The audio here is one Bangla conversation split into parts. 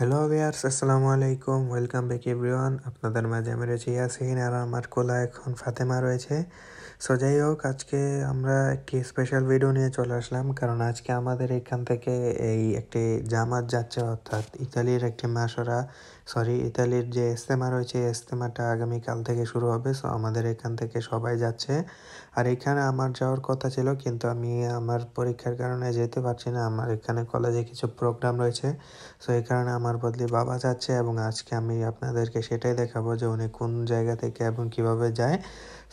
হ্যালো ভিয়ার্স আসসালামু আলাইকুম ওয়েলকাম ব্যাক এভরিওয়ান আপনাদের মাঝে আমি রয়েছি ইয়াসিন আর আমার কোলা এখন ফাতেমা রয়েছে সো যাই হোক আজকে আমরা একটি স্পেশাল ভিডিও নিয়ে চলে আসলাম কারণ আজকে আমাদের এখান থেকে এই একটি জামাত যাচ্ছে অর্থাৎ ইতালির একটি মাসরা সরি ইতালির যে ইস্তেমা রয়েছে ইস্তেমাটা আগামীকাল থেকে শুরু হবে সো আমাদের এখান থেকে সবাই যাচ্ছে আর এখানে আমার যাওয়ার কথা ছিল কিন্তু আমি আমার পরীক্ষার কারণে যেতে পারছি না আমার এখানে কলেজে কিছু প্রোগ্রাম রয়েছে সো এই কারণে আমার বদলে বাবা যাচ্ছে এবং আজকে আমি আপনাদেরকে সেটাই দেখাবো যে উনি কোন জায়গা থেকে এবং কিভাবে যায়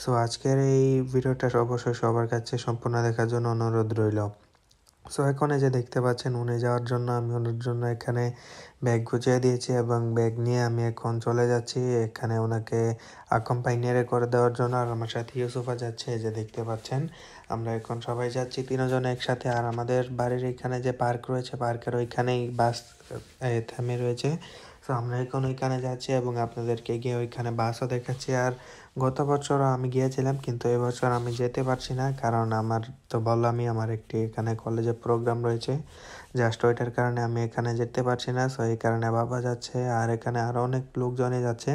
সো আজকের এই ভিডিওটা অবশ্যই সবার কাছে সম্পূর্ণ দেখার জন্য অনুরোধ রইল সো এখন এই যে দেখতে পাচ্ছেন উনে যাওয়ার জন্য আমি ওনার জন্য এখানে ব্যাগ গুছিয়ে দিয়েছি এবং ব্যাগ নিয়ে আমি এখন চলে যাচ্ছি এখানে ওনাকে আকম্পাইনিয়ারে করে দেওয়ার জন্য আর আমার সাথে ইউসুফা যাচ্ছে এই যে দেখতে পাচ্ছেন আমরা এখন সবাই যাচ্ছি তিনজন একসাথে আর আমাদের বাড়ির এখানে যে পার্ক রয়েছে পার্কের ওইখানেই বাস থামে রয়েছে সো আমরা এখন ওইখানে যাচ্ছি এবং আপনাদেরকে গিয়ে ওইখানে বাসও দেখাচ্ছি আর গত বছরও আমি গিয়েছিলাম কিন্তু এবছর আমি যেতে পারছি না কারণ আমার তো বললামই আমার একটি এখানে কলেজে প্রোগ্রাম রয়েছে জাস্ট ওইটার কারণে আমি এখানে যেতে পারছি না সো এই কারণে বাবা যাচ্ছে আর এখানে আরও অনেক লোকজনে যাচ্ছে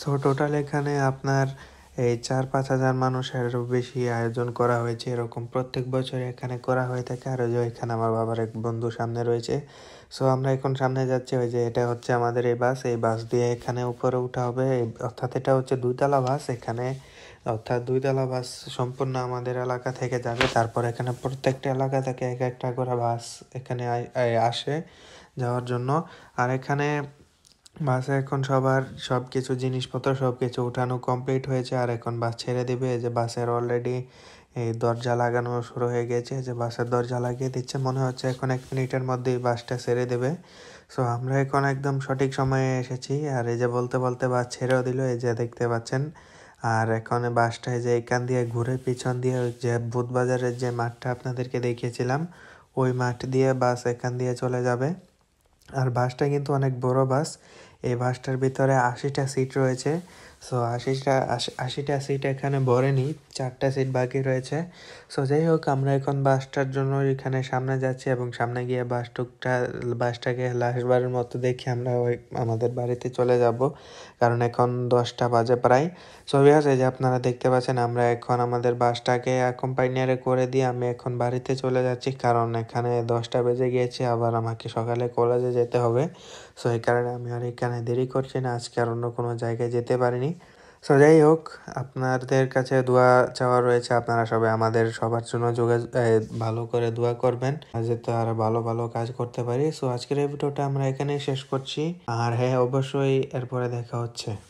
সো টোটাল এখানে আপনার এই চার পাঁচ হাজার মানুষেরও বেশি আয়োজন করা হয়েছে এরকম প্রত্যেক বছর এখানে করা হয়ে থাকে আর ওই যে এখানে আমার বাবার এক বন্ধু সামনে রয়েছে সো আমরা এখন সামনে যাচ্ছি ওই যে এটা হচ্ছে আমাদের এই বাস এই বাস দিয়ে এখানে উপরে উঠা হবে অর্থাৎ এটা হচ্ছে দুইতলা বাস এখানে অর্থাৎ দুইতলা বাস সম্পূর্ণ আমাদের এলাকা থেকে যাবে তারপর এখানে প্রত্যেকটা এলাকা থেকে এক একটা করে বাস এখানে আসে যাওয়ার জন্য আর এখানে বাসে এখন সবার সব কিছু জিনিসপত্র সব কিছু উঠানো কমপ্লিট হয়েছে আর এখন বাস ছেড়ে দিবে এই যে বাসের অলরেডি এই দরজা লাগানো শুরু হয়ে গেছে যে বাসের দরজা লাগিয়ে দিচ্ছে মনে হচ্ছে এখন এক মিনিটের মধ্যেই বাসটা ছেড়ে দেবে সো আমরা এখন একদম সঠিক সময়ে এসেছি আর এই যে বলতে বলতে বাস ছেড়েও দিল এই যে দেখতে পাচ্ছেন আর এখন বাসটা যে এখান দিয়ে ঘুরে পিছন দিয়ে যে বুধবাজারের যে মাঠটা আপনাদেরকে দেখিয়েছিলাম ওই মাঠ দিয়ে বাস এখান দিয়ে চলে যাবে আর বাসটা কিন্তু অনেক বড় বাস এই বাসটার ভিতরে আশিটা সিট রয়েছে সো আশিটা আশিটা সিট এখানে ভরেনি চারটা সিট বাকি রয়েছে সো যাই হোক আমরা এখন বাসটার জন্য এখানে সামনে যাচ্ছি এবং সামনে গিয়ে বাসটুকটা বাসটাকে লাস্টবারের মতো দেখি আমরা ওই আমাদের বাড়িতে চলে যাব কারণ এখন দশটা বাজে প্রায় সো আছে যে আপনারা দেখতে পাচ্ছেন আমরা এখন আমাদের বাসটাকে অ্যাকম্পাইনিয়ারে করে দিয়ে আমি এখন বাড়িতে চলে যাচ্ছি কারণ এখানে দশটা বেজে গিয়েছে আবার আমাকে সকালে কলেজে যেতে হবে সো এই কারণে আমি আর এখানে এখানে দেরি করছি না আজকে আর অন্য কোনো জায়গায় যেতে পারিনি সো যাই হোক আপনাদের কাছে দোয়া চাওয়া রয়েছে আপনারা সবাই আমাদের সবার জন্য যোগাযোগ ভালো করে দোয়া করবেন তো আর ভালো ভালো কাজ করতে পারি সো আজকের এই ভিডিওটা আমরা এখানেই শেষ করছি আর হ্যাঁ অবশ্যই এরপরে দেখা হচ্ছে